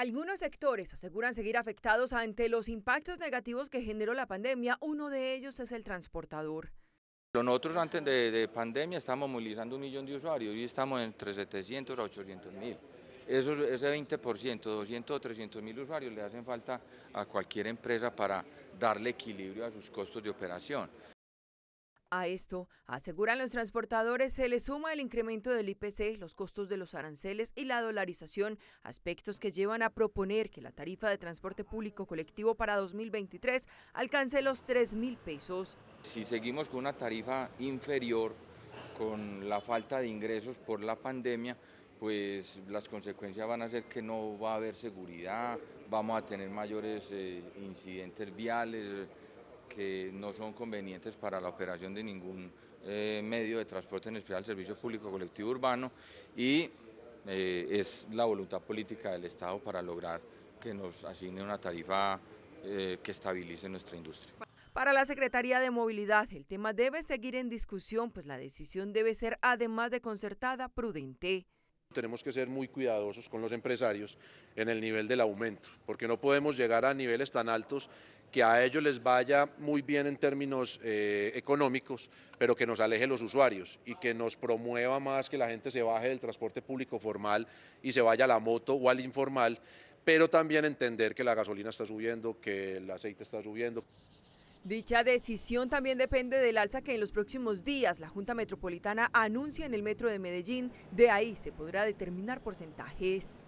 Algunos sectores aseguran seguir afectados ante los impactos negativos que generó la pandemia. Uno de ellos es el transportador. Nosotros antes de, pandemia estábamos movilizando un millón de usuarios y estamos entre 700 a 800 mil. ese 20%, 200 o 300 mil usuarios le hacen falta a cualquier empresa para darle equilibrio a sus costos de operación. A esto, aseguran los transportadores, se le suma el incremento del IPC, los costos de los aranceles y la dolarización, aspectos que llevan a proponer que la tarifa de transporte público colectivo para 2023 alcance los 3 mil pesos. Si seguimos con una tarifa inferior, con la falta de ingresos por la pandemia, pues las consecuencias van a ser que no va a haber seguridad, vamos a tener mayores eh, incidentes viales que no son convenientes para la operación de ningún eh, medio de transporte, en especial el servicio público colectivo urbano, y eh, es la voluntad política del Estado para lograr que nos asigne una tarifa eh, que estabilice nuestra industria. Para la Secretaría de Movilidad, el tema debe seguir en discusión, pues la decisión debe ser, además de concertada, prudente. Tenemos que ser muy cuidadosos con los empresarios en el nivel del aumento, porque no podemos llegar a niveles tan altos que a ellos les vaya muy bien en términos eh, económicos, pero que nos aleje los usuarios y que nos promueva más que la gente se baje del transporte público formal y se vaya a la moto o al informal, pero también entender que la gasolina está subiendo, que el aceite está subiendo. Dicha decisión también depende del alza que en los próximos días la Junta Metropolitana anuncia en el Metro de Medellín. De ahí se podrá determinar porcentajes.